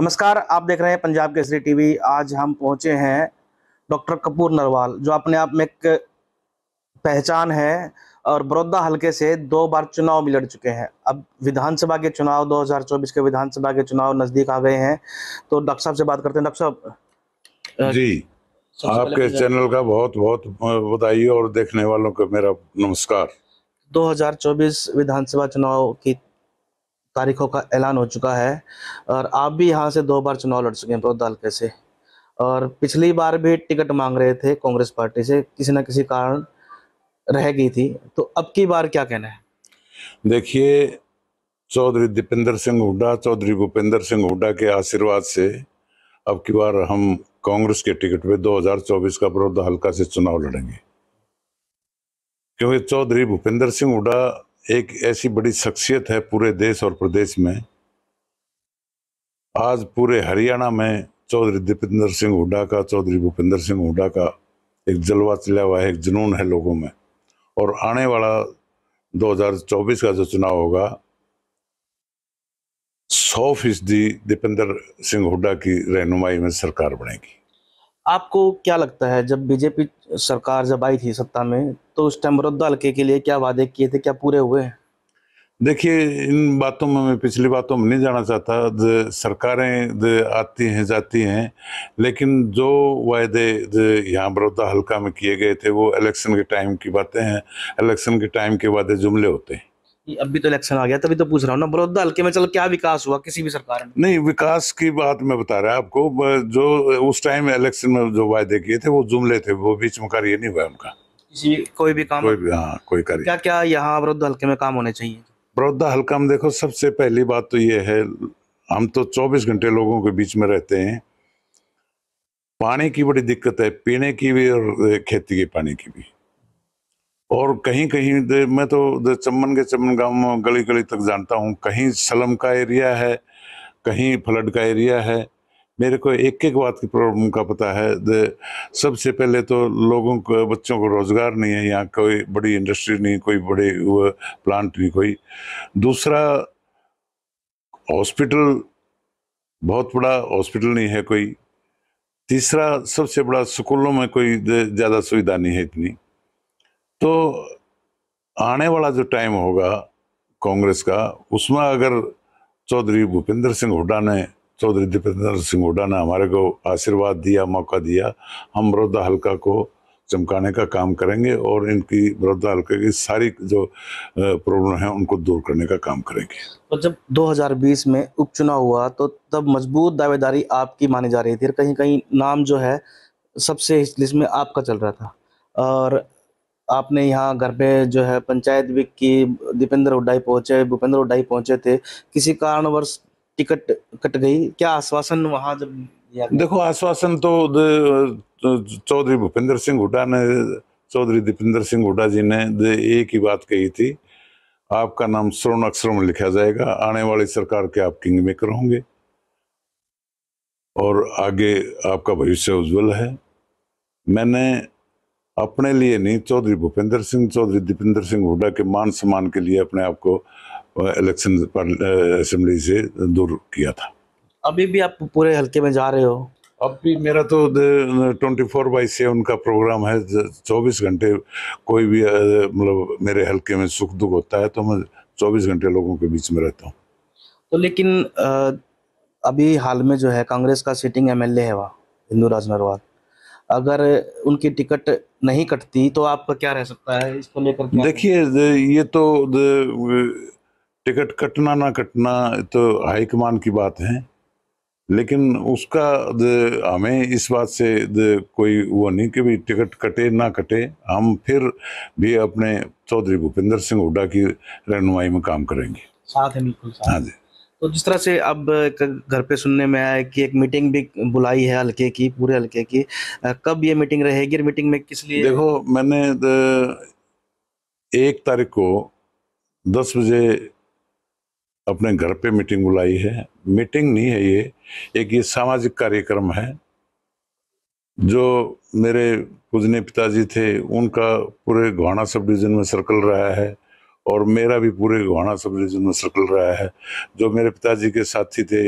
नमस्कार आप देख रहे हैं पंजाब केसरी टीवी आज हम पहुंचे हैं डॉक्टर कपूर नरवाल जो अपने आप में एक पहचान है और बड़ौदा हलके से दो बार चुनाव में लड़ चुके हैं अब विधानसभा के चुनाव 2024 के विधानसभा के चुनाव नजदीक आ गए हैं तो डॉक्टर साहब से बात करते हैं डॉक्टर साहब जी आपके तो चैनल का बहुत बहुत बधाई और देखने वालों को मेरा नमस्कार 2024 विधानसभा चुनाव की तारीखों का ऐलान हो चुका है और आप भी यहाँ से दो बार चुनाव लड़ चुके हैं विरोध हल्के से और पिछली बार भी टिकट मांग रहे थे कांग्रेस पार्टी से किसी न किसी कारण रह गई थी तो अब की बार क्या कहना है देखिए चौधरी दीपेंद्र सिंह हुड्डा चौधरी भूपेंद्र सिंह हुड्डा के आशीर्वाद से अब की बार हम कांग्रेस के टिकट पे 2024 का विरोध हल्का से चुनाव लड़ेंगे क्योंकि चौधरी भूपेंद्र सिंह हुड्डा एक ऐसी बड़ी शख्सियत है पूरे देश और प्रदेश में आज पूरे हरियाणा में चौधरी दीपेंद्र सिंह हुडा का चौधरी भूपेंद्र सिंह हुडा का एक जलवा चला हुआ है एक जुनून है लोगों में और आने वाला 2024 का जो चुनाव होगा सौ फीसदी दीपेंद्र सिंह हुड्डा की रहनुमाई में सरकार बनेगी आपको क्या लगता है जब बीजेपी सरकार जब आई थी सत्ता में तो उस टाइम मुरद्दा हल्के के लिए क्या वादे किए थे क्या पूरे हुए हैं देखिए इन बातों में मैं पिछली बातों में नहीं जाना चाहता सरकारें आती हैं जाती हैं लेकिन जो वायदे यहाँ बड़ौदा हल्का में किए गए थे वो इलेक्शन के टाइम की बातें हैं इलेक्शन के टाइम के वादे जुमले होते हैं अब भी तो इलेक्शन आ गया तभी तो पूछ रहा हूँ ना बड़ौदा हल्के में चलो क्या विकास हुआ किसी भी सरकार में नहीं विकास की बात मैं बता रहा आपको जो उस टाइम इलेक्शन में जो वायदे किए थे वो जुमले थे वो बीच में कार्य नहीं हुआ उनका किसी कोई भी काम कोई भी हाँ कोई कार्य क्या क्या यहाँ बड़ौदा हल्के में काम होने चाहिए बड़ौदा हल्का में देखो सबसे पहली बात तो ये है हम तो चौबीस घंटे लोगों के बीच में रहते हैं पानी की बड़ी दिक्कत है पीने की भी और खेती के पानी की भी और कहीं कहीं मैं तो चमन के चमन गांव गली गली तक जानता हूँ कहीं सलम का एरिया है कहीं फ्लड का एरिया है मेरे को एक एक बात की प्रॉब्लम का पता है सबसे पहले तो लोगों को बच्चों को रोज़गार नहीं है यहाँ कोई बड़ी इंडस्ट्री नहीं कोई बड़े प्लांट नहीं कोई दूसरा हॉस्पिटल बहुत बड़ा हॉस्पिटल नहीं है कोई तीसरा सबसे बड़ा स्कूलों में कोई ज़्यादा सुविधा नहीं है इतनी तो आने वाला जो टाइम होगा कांग्रेस का उसमें अगर चौधरी भूपेंद्र सिंह हुड्डा ने चौधरी दीपेंद्र सिंह हुड्डा ने हमारे को आशीर्वाद दिया मौका दिया हम बरौदा हल्का को चमकाने का काम करेंगे और इनकी बरौदा हल्के की सारी जो प्रॉब्लम है उनको दूर करने का काम करेंगे तो जब 2020 में उपचुनाव हुआ तो तब मजबूत दावेदारी आपकी मानी जा रही थी कहीं कहीं नाम जो है सबसे इस लिस्ट में आपका चल रहा था और आपने यहाँ घर पे जो है पंचायत भी की दीपेंद्र हुड्डाई पहुंचे भूपेंद्र हुड्डाई पहुंचे थे किसी कारणवश टिकट कट गई क्या आश्वासन वहां जब देखो आश्वासन तो, तो चौधरी भूपेंद्र सिंह हुडा ने चौधरी दीपेंद्र सिंह हुडा जी ने एक ही बात कही थी आपका नाम स्वर्ण अक्षरों में लिखा जाएगा आने वाली सरकार के आप किंग मेकर होंगे और आगे आपका भविष्य उज्जवल है मैंने अपने लिए नहीं चौधरी भूपेंद्र सिंह चौधरी दीपेंद्र सिंह हुडा के मान सम्मान के लिए अपने आप को इलेक्शन असेंबली से दूर किया था अभी भी आप पूरे हल्के में जा रहे हो अब भी मेरा तो ट्वेंटी फोर बाई सेवन का प्रोग्राम है चौबीस घंटे कोई भी मतलब मेरे हल्के में सुख दुख होता है तो मैं चौबीस घंटे लोगों के बीच में रहता हूँ तो लेकिन अभी हाल में जो है कांग्रेस का सिटिंग एमएलए है वहाँ हिंदू राज नरवाल अगर उनकी टिकट नहीं कटती तो आपका क्या रह सकता है इसको लेकर देखिए ये तो टिकट कटना ना कटना तो हाईकमान की बात है लेकिन उसका हमें इस बात से कोई वो नहीं कि भाई टिकट कटे ना कटे हम फिर भी अपने चौधरी भूपेंद्र सिंह हुड्डा की रहनुमाई में काम करेंगे साथ है बिल्कुल हाँ जी तो जिस तरह से अब घर पे सुनने में आया कि एक मीटिंग भी बुलाई है हल्के की पूरे हल्के की कब ये मीटिंग रहेगी मीटिंग में किस लिए देखो मैंने एक तारीख को दस बजे अपने घर पे मीटिंग बुलाई है मीटिंग नहीं है ये एक ये सामाजिक कार्यक्रम है जो मेरे पूजने पिताजी थे उनका पूरे घोड़ा सब डिवीजन में सर्कल रहा है और मेरा भी पूरे गोहाना सब रीजन में सर्कल रहा है जो मेरे पिताजी के साथी थे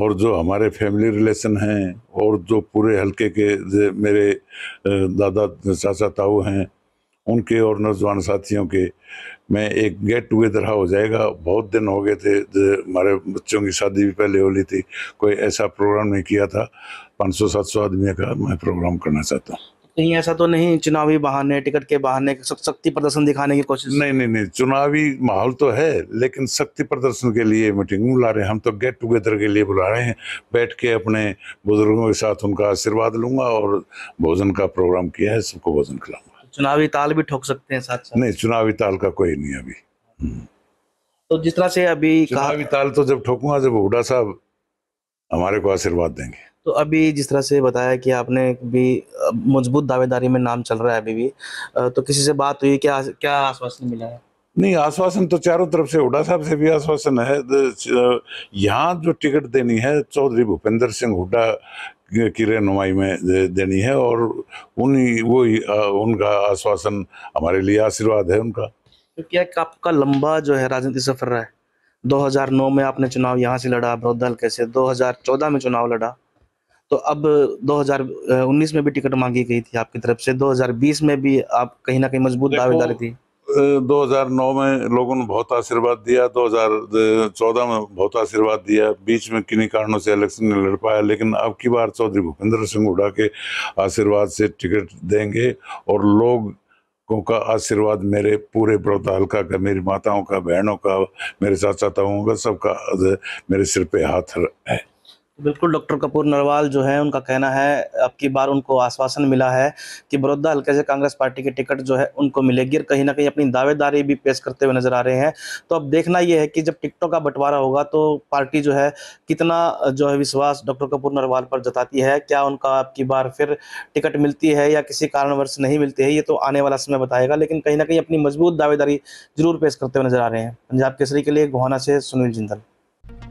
और जो हमारे फैमिली रिलेशन हैं और जो पूरे हलके के मेरे दादा चाचा ताऊ हैं उनके और नौजवान साथियों के मैं एक गेट टुगेदर हो जाएगा बहुत दिन हो गए थे हमारे बच्चों की शादी भी पहले हो ली थी कोई ऐसा प्रोग्राम नहीं किया था 500-700 आदमी का मैं प्रोग्राम करना चाहता हूँ कहीं ऐसा तो नहीं चुनावी बहाने टिकट के बहाने शक्ति प्रदर्शन दिखाने की कोशिश नहीं नहीं नहीं चुनावी माहौल तो है लेकिन शक्ति प्रदर्शन के लिए मीटिंग बुला रहे हैं हम तो गेट टुगेदर के लिए बुला रहे हैं बैठ के अपने बुजुर्गों के साथ उनका आशीर्वाद लूंगा और भोजन का प्रोग्राम किया है सबको भोजन खिलाऊंगा चुनावी ताल भी ठोक सकते हैं साथ नहीं चुनावी ताल का कोई नहीं अभी हम्म। तो जिस तरह से अभी चुनावी ताल तो जब ठोकूंगा जब हुडा साहब हमारे को आशीर्वाद देंगे तो अभी जिस तरह से बताया कि आपने भी मजबूत दावेदारी में नाम चल रहा है अभी भी तो किसी से बात हुई क्या क्या आश्वासन मिला है नहीं आश्वासन तो चारों तरफ से हुडा साहब से भी आश्वासन है यहाँ जो टिकट देनी है चौधरी भूपेंद्र सिंह हुडा की रहनुमाई में देनी है और उन्हीं वो उनका आश्वासन हमारे लिए आशीर्वाद है उनका तो क्या आपका लंबा जो है राजनीति सफर रहा है 2009 में आपने चुनाव यहाँ से लड़ा बरोदा हल्के से 2014 में चुनाव लड़ा तो अब 2019 में भी टिकट मांगी गई थी आपकी तरफ से 2020 में भी आप कहीं ना कहीं मजबूत दावेदारी थी 2009 में लोगों ने बहुत आशीर्वाद दिया 2014 में बहुत आशीर्वाद दिया बीच में किन्हीं कारणों से इलेक्शन नहीं लड़ पाया लेकिन अब की बार चौधरी भूपेंद्र सिंह उड़ा के आशीर्वाद से टिकट देंगे और लोग को का आशीर्वाद मेरे पूरे बड़ौदा हल्का का मेरी माताओं का बहनों का मेरे चाचा ताओं का सबका मेरे सिर पे हाथ है बिल्कुल डॉक्टर कपूर नरवाल जो है उनका कहना है अब की बार उनको आश्वासन मिला है कि बड़ौदा हल्के से कांग्रेस पार्टी की टिकट जो है उनको मिलेगी और कहीं ना कहीं अपनी दावेदारी भी पेश करते हुए नजर आ रहे हैं तो अब देखना यह है कि जब टिकटों का बंटवारा होगा तो पार्टी जो है कितना जो है विश्वास डॉक्टर कपूर नरवाल पर जताती है क्या उनका अब की बार फिर टिकट मिलती है या किसी कारणवश नहीं मिलती है ये तो आने वाला समय बताएगा लेकिन कहीं ना कहीं अपनी मजबूत दावेदारी जरूर पेश करते हुए नजर आ रहे हैं पंजाब केसरी के लिए गोहाना से सुनील जिंदल